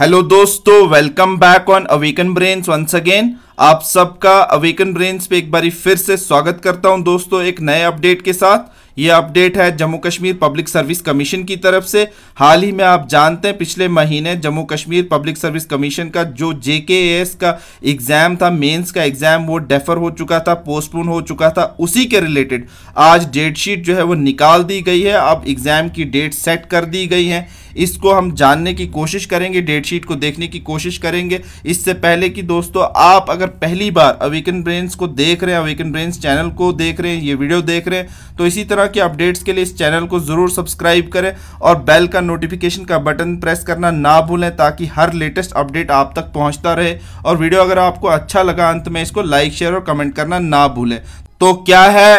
hello दोस्तों welcome back on Awaken Brains once again आप सबका अवेकन ब्रेन्स पे एक बार फिर से स्वागत करता हूं दोस्तों एक नए अपडेट के साथ ये अपडेट है Jammu Kashmir public service commission की तरफ से हाल ही में आप जानते हैं पिछले महीने Jammu Kashmir public service commission का जो जे का एग्ज़ाम था मेंस का एग्ज़ाम वो डेफर हो चुका था पोस्टपोन हो चुका था उसी के रिलेटेड आज डेट शीट जो है वो निकाल दी गई है अब एग्ज़ाम की डेट सेट कर दी गई है इसको हम जानने की कोशिश करेंगे डेट शीट को देखने की कोशिश करेंगे इससे पहले कि दोस्तों आप अगर अगर पहली बार अवेकन ब्रेन्स को देख रहे हैं अवेकन ब्रेन्स चैनल को देख रहे हैं ये वीडियो देख रहे हैं तो इसी तरह के अपडेट्स के लिए इस चैनल को ज़रूर सब्सक्राइब करें और बेल का नोटिफिकेशन का बटन प्रेस करना ना भूलें ताकि हर लेटेस्ट अपडेट आप तक पहुँचता रहे और वीडियो अगर आपको अच्छा लगा अंत में इसको लाइक शेयर और कमेंट करना ना भूलें तो क्या है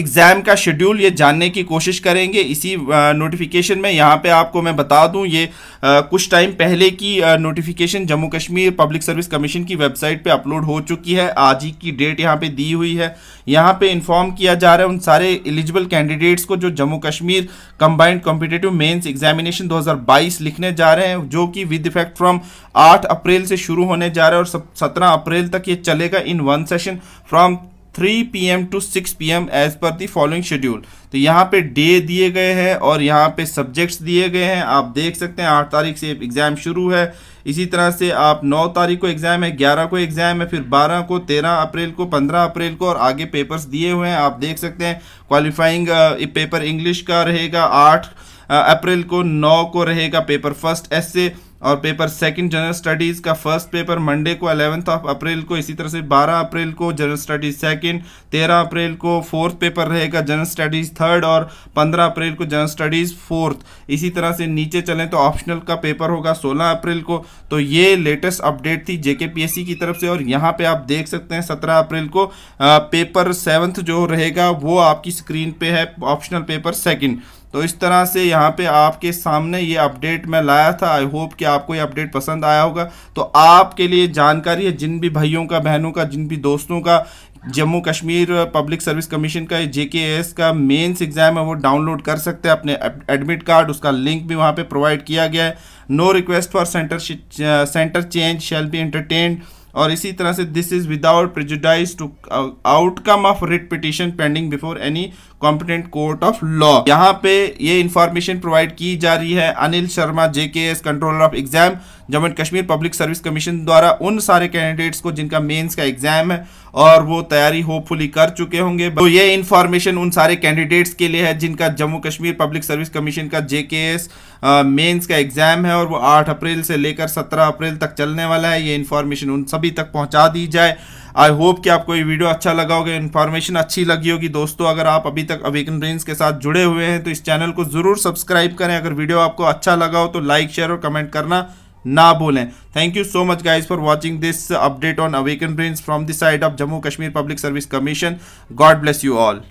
एग्ज़ाम का शेड्यूल ये जानने की कोशिश करेंगे इसी नोटिफिकेशन में यहाँ पे आपको मैं बता दूँ ये आ, कुछ टाइम पहले की notification Jammu Kashmir public service commission की वेबसाइट पे अपलोड हो चुकी है आज ही की डेट यहाँ पे दी हुई है यहाँ पे इन्फॉर्म किया जा रहा है उन सारे एलिजिबल कैंडिडेट्स को जो Jammu Kashmir combined competitive mains examination दो लिखने जा रहे हैं जो कि विद इफेक्ट फ्रॉम आठ अप्रैल से शुरू होने जा रहा है और सत्रह अप्रैल तक ये चलेगा in one session from three P M to six P M as per the following schedule तो यहाँ पे डे दिए गए हैं और यहाँ पे सब्जेक्ट्स दिए गए हैं आप देख सकते हैं आठ तारीख से एग्ज़ाम शुरू है इसी तरह से आप नौ तारीख को एग्ज़ाम है ग्यारह को एग्ज़ाम है फिर बारह को तेरह अप्रैल को पंद्रह अप्रैल को और आगे पेपर्स दिए हुए हैं आप देख सकते हैं क्वालिफाइंग पेपर इंग्लिश का रहेगा आठ अप्रैल को नौ को रहेगा पेपर फर्स्ट एस से और पेपर सेकंड जनरल स्टडीज़ का फर्स्ट पेपर मंडे को अलेवंथ ऑफ अप्रैल को इसी तरह से 12 अप्रैल को जनरल स्टडीज़ सेकंड 13 अप्रैल को फोर्थ पेपर रहेगा जनरल स्टडीज़ थर्ड और 15 अप्रैल को जनरल स्टडीज़ फोर्थ इसी तरह से नीचे चलें तो ऑप्शनल का पेपर होगा 16 अप्रैल को तो ये लेटेस्ट अपडेट थी जे की तरफ से और यहाँ पर आप देख सकते हैं सत्रह अप्रैल को आ, पेपर सेवन्थ जो रहेगा वो आपकी स्क्रीन पर है ऑप्शनल पेपर सेकेंड तो इस तरह से यहाँ पे आपके सामने ये अपडेट मैं लाया था आई होप कि आपको ये अपडेट पसंद आया होगा तो आपके लिए जानकारी है जिन भी भाइयों का बहनों का जिन भी दोस्तों का Jammu Kashmir public service commission का जे के एस का मेन्स एग्ज़ाम है वो डाउनलोड कर सकते हैं अपने एडमिट कार्ड उसका लिंक भी वहाँ पे प्रोवाइड किया गया है no request for centre centre change shall be entertained और इसी तरह से this is without prejudice to outcome of writ petition pending before any competent court of law यहाँ पे ये इंफॉर्मेशन प्रोवाइड की जा रही है Anil Sharma JK S controller of exam Jammu and Kashmir public service commission द्वारा उन सारे कैंडिडेट्स को जिनका मेंस का एग्जाम है और वो तैयारी होपफुली कर चुके होंगे तो ये इन्फॉर्मेशन उन सारे कैंडिडेट्स के लिए है जिनका Jammu Kashmir public service commission का जेके एस मेन्स का एग्जाम है और वो आठ अप्रैल से लेकर सत्रह अप्रैल तक चलने वाला है ये इन्फॉर्मेशन उन सब सभी तक पहुंचा दी जाए आई होप कि आपको ये वीडियो अच्छा लगा होगा इन्फॉर्मेशन अच्छी लगी होगी दोस्तों अगर आप अभी तक अवेकन ब्रेन्स के साथ जुड़े हुए हैं तो इस चैनल को ज़रूर सब्सक्राइब करें अगर वीडियो आपको अच्छा लगा हो तो लाइक शेयर और कमेंट करना ना भूलें thank you so much guys for watching this update on Awaken Brains from the side of Jammu Kashmir public service commission God bless you all